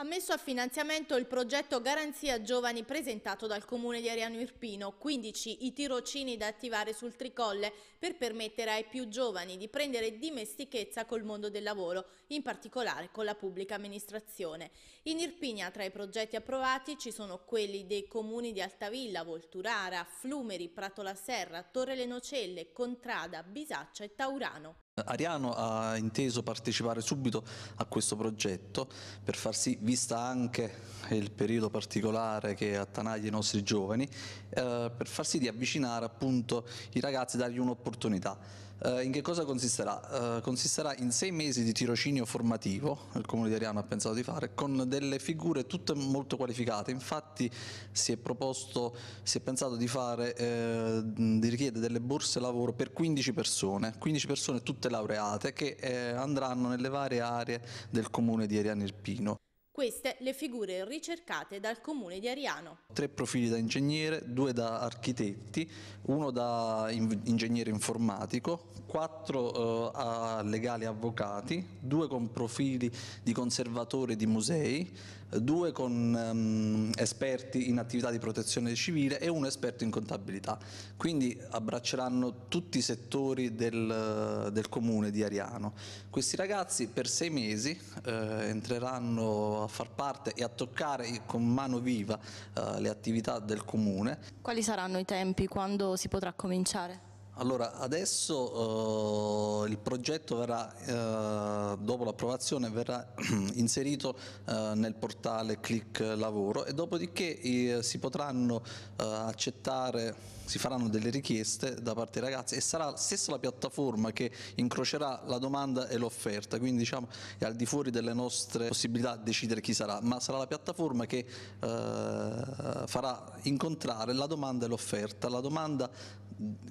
Ha messo a finanziamento il progetto Garanzia Giovani presentato dal Comune di Ariano Irpino, 15 i tirocini da attivare sul tricolle per permettere ai più giovani di prendere dimestichezza col mondo del lavoro, in particolare con la pubblica amministrazione. In Irpinia tra i progetti approvati ci sono quelli dei comuni di Altavilla, Volturara, Flumeri, Pratola Serra, Torre Le Nocelle, Contrada, Bisaccia e Taurano. Ariano ha inteso partecipare subito a questo progetto per far sì, vista anche il periodo particolare che attanaglia i nostri giovani, eh, per far sì di avvicinare appunto i ragazzi e dargli un'opportunità. Uh, in che cosa consisterà? Uh, consisterà in sei mesi di tirocinio formativo, il Comune di Ariano ha pensato di fare, con delle figure tutte molto qualificate. Infatti si è, proposto, si è pensato di, fare, eh, di richiedere delle borse lavoro per 15 persone, 15 persone tutte laureate che eh, andranno nelle varie aree del Comune di Ariano Irpino. Queste le figure ricercate dal comune di Ariano. Tre profili da ingegnere, due da architetti, uno da ingegnere informatico, quattro eh, legali avvocati, due con profili di conservatore di musei, due con ehm, esperti in attività di protezione civile e uno esperto in contabilità. Quindi abbracceranno tutti i settori del, del comune di Ariano. Questi ragazzi per sei mesi eh, entreranno a far parte e a toccare con mano viva eh, le attività del Comune. Quali saranno i tempi? Quando si potrà cominciare? Allora, adesso eh, il progetto verrà, eh, dopo l'approvazione verrà inserito eh, nel portale Click Lavoro e dopodiché si potranno eh, accettare, si faranno delle richieste da parte dei ragazzi e sarà stessa la piattaforma che incrocerà la domanda e l'offerta, quindi diciamo è al di fuori delle nostre possibilità decidere chi sarà, ma sarà la piattaforma che eh, farà incontrare la domanda e l'offerta, la domanda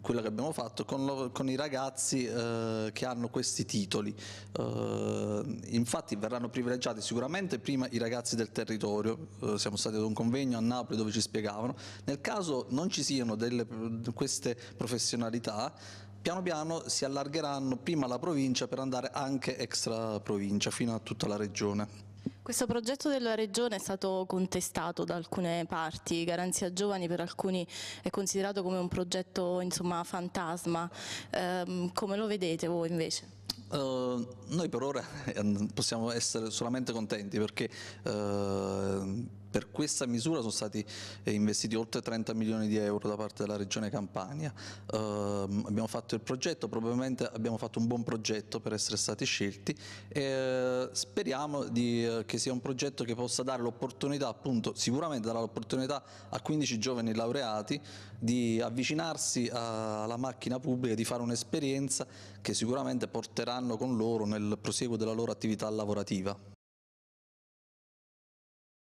quello che abbiamo fatto con, lo, con i ragazzi eh, che hanno questi titoli. Eh, infatti verranno privilegiati sicuramente prima i ragazzi del territorio, eh, siamo stati ad un convegno a Napoli dove ci spiegavano, nel caso non ci siano delle, queste professionalità piano piano si allargheranno prima la provincia per andare anche extra provincia fino a tutta la regione. Questo progetto della Regione è stato contestato da alcune parti, Garanzia Giovani per alcuni è considerato come un progetto insomma, fantasma, ehm, come lo vedete voi invece? Uh, noi per ora eh, possiamo essere solamente contenti perché uh, questa misura sono stati eh, investiti oltre 30 milioni di euro da parte della Regione Campania. Eh, abbiamo fatto il progetto, probabilmente abbiamo fatto un buon progetto per essere stati scelti e eh, speriamo di, eh, che sia un progetto che possa dare l'opportunità, appunto, sicuramente darà l'opportunità a 15 giovani laureati di avvicinarsi alla macchina pubblica, di fare un'esperienza che sicuramente porteranno con loro nel proseguo della loro attività lavorativa.